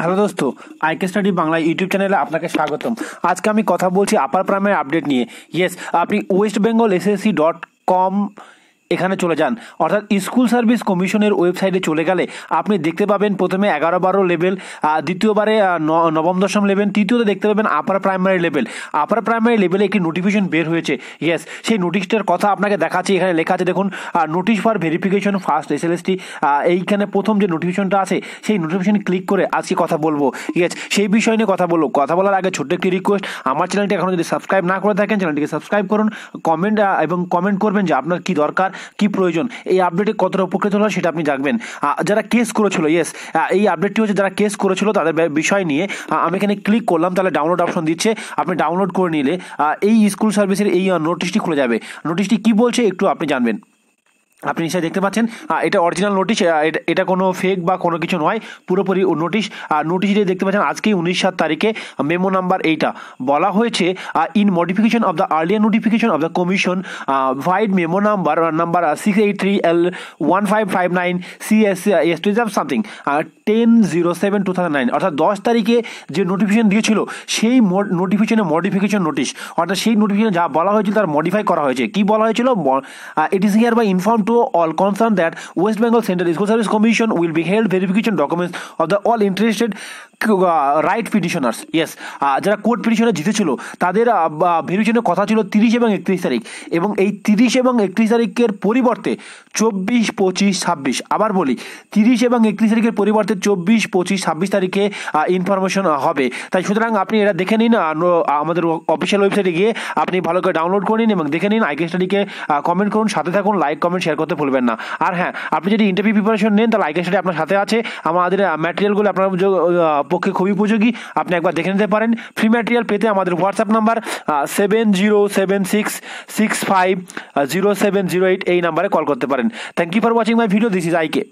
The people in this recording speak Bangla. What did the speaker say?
হ্যালো দোস্ত আইকে স্টাডি বাংলা ইউটিউব চ্যানেলে আপনাকে স্বাগতম আজকে আমি কথা বলছি আপার প্রাইমের আপডেট নিয়ে ইয়েস আপনি West Bengal SSC dot com এখানে চলে যান অর্থাৎ স্কুল সার্ভিস কমিশনের ওয়েবসাইটে চলে গেলে আপনি দেখতে পাবেন প্রথমে এগারো বারো লেভেল দ্বিতীয়বারে নবম দশম লেভেল তৃতীয়তে দেখতে পাবেন upper primary level upper primary লেভেলে একটি নোটিফিকেশন বের হয়েছে ইয়েস সেই নোটিশটার কথা আপনাকে দেখাচ্ছি এখানে লেখা আছে দেখুন notice for verification first S LST এইখানে প্রথম যে নোটিফিকেশনটা আছে সেই নোটিফিকেশন ক্লিক করে আজকে কথা বলবো ইয়েস সেই বিষয় নিয়ে কথা বলবো কথা বলার আগে ছোট্ট একটি রিকোয়েস্ট আমার চ্যানেলটি এখনও যদি সাবস্ক্রাইব না করে থাকেন চ্যানেলটিকে সাবস্ক্রাইব করুন কমেন্ট এবং কমেন্ট করবেন যে আপনার কি দরকার কি প্রয়োজন এই আপডেটে কতটা উপকৃত হলো সেটা আপনি জানবেন যারা কেস করেছিল ইয়েস এই আপডেটটি হচ্ছে যারা কেস করেছিল তাদের বিষয় নিয়ে আমি এখানে ক্লিক করলাম তাহলে ডাউনলোড অপশন দিচ্ছে আপনি ডাউনলোড করে নিলে এই স্কুল সার্ভিসের এই নোটিশটি খুলে যাবে নোটিশটি কি বলছে একটু আপনি জানবেন আপনি নিশ্চয়ই দেখতে পাচ্ছেন এটা অরিজিনাল নোটিশ এটা কোনো ফেক বা কোনো কিছু নয় পুরোপুরি নোটিশ আর নোটিশটি দেখতে পাচ্ছেন আজকেই উনিশ সাত তারিখে মেমো নাম্বার এইটা বলা হয়েছে in modification of the earlier notification of the commission vide memo number number six eight three L one five five nine C S S two something ten zero seven two thousand nine অর্থাৎ দশ তারিখে যে নোটিফিকেশন দিয়েছিল সেই নোটিফিকেশনে মডিফিকেশন নোটিশ অর্থাৎ সেই নোটিফিকেশন যা বলা হয়েছিল তার মডিফাই করা হয়েছে কি বলা হয়েছিল it is hereby inform to to all concerned that West Bengal Central School Service Commission will be held verification documents of the all interested right petitioners yes যারা কোর্ট পিটিশনে জিতেছিল তাদের ভেরিফিকেশনের কথা ছিল তিরিশ এবং একত্রিশ তারিখ এবং এই তিরিশ এবং একত্রিশ তারিখের পরিবর্তে চব্বিশ পঁচিশ ছাব্বিশ আবার বলি তিরিশ এবং একত্রিশ তারিখের পরিবর্তে চব্বিশ পঁচিশ ছাব্বিশ তারিখে ইনফরমেশন হবে তাই সুতরাং আপনি এটা দেখে নিন আমাদের অফিসিয়াল ওয়েবসাইটে গিয়ে আপনি ভালো করে ডাউনলোড করে নিন এবং দেখে নিন আইকে স্টাডিকে কমেন্ট করুন সাথে থাকুন লাইক কমেন্ট শেয়ার করুন করতে ভুলবেন না আর হ্যাঁ আপনি যদি ইন্টারভিউ প্রিপারেশন নেন তাহলে আইকে আপনার সাথে আছে আমাদের ম্যাটেরিয়ালগুলো আপনার পক্ষে খুবই উপযোগী আপনি একবার দেখে নিতে পারেন ফ্রি ম্যাটেরিয়াল পেতে আমাদের WhatsApp number seven zero seven six six five zero seven zero eight এই নাম্বারে কল করতে পারেন thank you for watching my video this is আইকে